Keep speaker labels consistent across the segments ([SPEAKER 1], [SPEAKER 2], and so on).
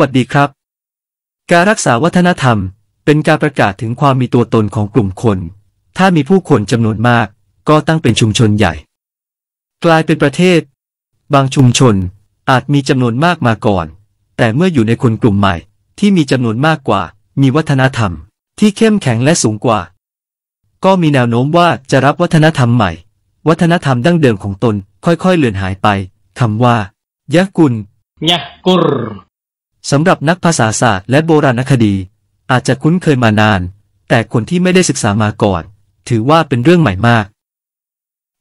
[SPEAKER 1] วัสดีครับ การรักษาวัฒนธรรมเป็นการประกาศถึงความมีตัวตนของกลุ่มคน ถ้ามีผู้คนจำนวนมาก ก็ตั้งเป็นชุมชนใหญ่ กลายเป็นประเทศ บางชุมชนอาจมีจำนวนมากมาก่อน แต่เมื่ออยู่ในคนกลุ่มใหม่ ที่มีจำนวนมากกว่า มีวัฒนธรรม ที่เข้มแข็งและสูงกว่า ก็มีแนวโน้มว่าจะรับวัฒนธรรมใหม่ วัฒนธรรมดั้งเดิมของตน ค่อยๆ เลือนหายไปคำว่ายักกุลยักกุลสำหรับนักภาษาศาสตร์และโบราณคดี อาจจะคุ้นเคยมานาน แต่คนที่ไม่ได้ศึกษามาก่อน ถือว่าเป็นเรื่องใหม่มาก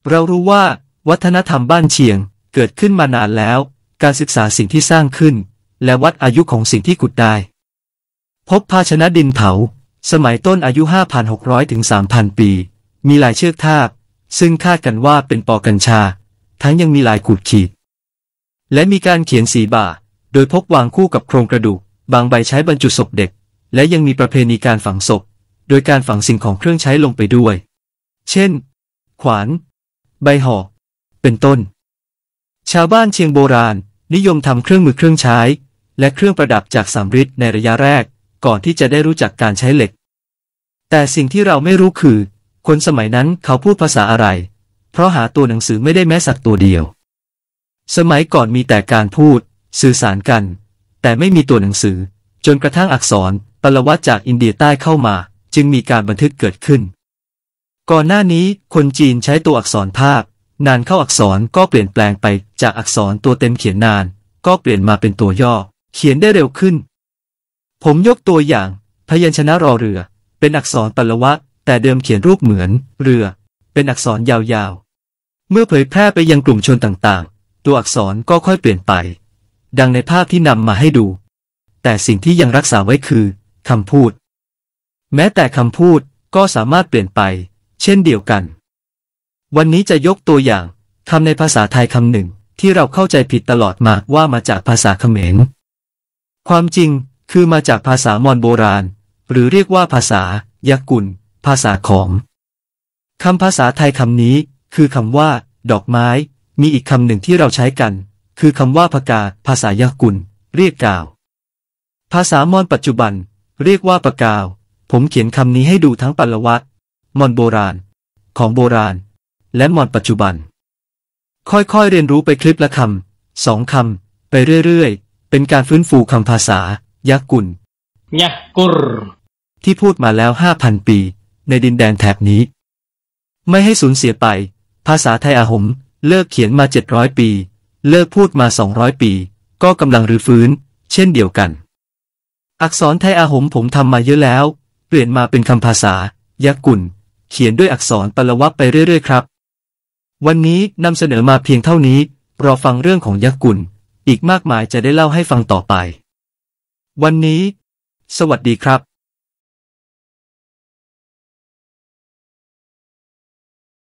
[SPEAKER 1] เรารู้ว่า วัฒนธรรมบ้านเชียงเกิดขึ้นมานานแล้ว การศึกษาสิ่งที่สร้างขึ้น และวัดอายุของสิ่งที่ขุดได้ พบภาชนะดินเผา สมัยต้นอายุ 5,600ถึง3,000 ปี มีลายเชือกทาบซึ่งคาดกันว่าเป็นปอกัญชา ทั้งยังมีลายขูดขีด และมีการเขียนสีบ่าโดยพกวางคู่กับโครงกระดูก บางใบใช้บรรจุศพเด็ก และยังมีประเพณีการฝังศพ โดยการฝังสิ่งของเครื่องใช้ลงไปด้วย เช่น ขวาน ใบหอกเป็นต้น ชาวบ้านเชียงโบราณนิยมทำเครื่องมือเครื่องใช้ และเครื่องประดับจากสำริดในระยะแรก ก่อนที่จะได้รู้จักการใช้เหล็ก แต่สิ่งที่เราไม่รู้คือคนสมัยนั้นเขาพูดภาษาอะไร เพราะหาตัวหนังสือไม่ได้แม้สักตัวเดียว สมัยก่อนมีแต่การพูดสื่อสารกัน แต่ไม่มีตัวหนังสือ จนกระทั่งอักษรปรวัตจากอินเดียใต้เข้ามา จึงมีการบันทึกเกิดขึ้น ก่อนหน้านี้ คนจีนใช้ตัวอักษรภาพ นานเข้าอักษรก็เปลี่ยนแปลงไปจากอักษรตัวเต็มเขียนนาน ก็เปลี่ยนมาเป็นตัวย่อ เขียนได้เร็วขึ้น ผมยกตัวอย่าง พยัญชนะรอเรือ เป็นอักษรปรวัตแต่เดิมเขียนรูปเหมือน เรือ เป็นอักษรยาวๆเมื่อเผยแพร่ไปยังกลุ่มชนต่างๆ ตัวอักษรก็ค่อยเปลี่ยนไปดังในภาพที่นำมาให้ดู แต่สิ่งที่ยังรักษาไว้คือคำพูด แม้แต่คำพูดก็สามารถเปลี่ยนไป เช่นเดียวกัน วันนี้จะยกตัวอย่างคำในภาษาไทยคำหนึ่งที่เราเข้าใจผิดตลอดมา ว่ามาจากภาษาเขมร ความจริงคือมาจากภาษามอญโบราณ หรือเรียกว่าภาษายากุล ภาษาขอมคำภาษาไทยคำนี้คือคำว่า ดอกไม้ มีอีกคำหนึ่งที่เราใช้กันคือคำว่าพกาภาษายากุล เรียกกาว ภาษามอนปัจจุบันเรียกว่าปากาว ผมเขียนคำนี้ให้ดูทั้งปัลวัตมอนโบราณ ของโบราณ และมอนปัจจุบัน ค่อยๆเรียนรู้ไปคลิปละคำสองคำไปเรื่อยๆ เป็นการฟื้นฟูคำภาษายากุลยากุลที่พูดมาแล้วห้าพันปี ในดินแดนแถบนี้ ไม่ให้สูญเสียไป ภาษาไทยอาหมเลิกเขียนมาเจ็ดร้อยปีเลิกพูดมา 200 ปี ก็กำลังรื้อฟื้น เช่นเดียวกัน อักษรไทยอาหมผมทำมาเยอะแล้ว เปลี่ยนมาเป็นคำภาษา ยักกุนเขียนด้วยอักษรปลวับไปเรื่อย ๆ ครับ วันนี้นำเสนอมาเพียงเท่านี้ รอฟังเรื่องของยักกุนอีกมากมายจะได้เล่าให้ฟังต่อไป วันนี้ สวัสดีครับ